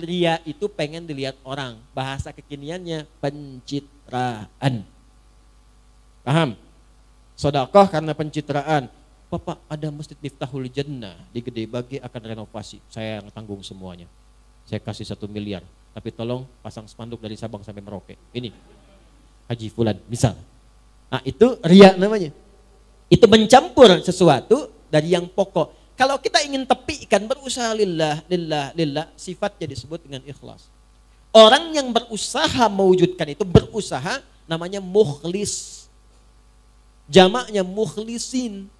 ria itu pengen dilihat orang. Bahasa kekiniannya pencitraan. Paham? Sodakoh karena pencitraan. Bapak ada masjid Miftahul Jannah di Gede Bagi akan renovasi. Saya yang tanggung semuanya. Saya kasih satu miliar. Tapi tolong pasang spanduk dari Sabang sampai Merauke. Ini Haji Fulan misal. Nah itu ria namanya. Itu mencampur sesuatu dari yang pokok kalau kita ingin tepikan berusaha lillah, lillah, lillah, sifatnya disebut dengan ikhlas. Orang yang berusaha mewujudkan itu berusaha namanya mukhlis. Jamaknya mukhlisin.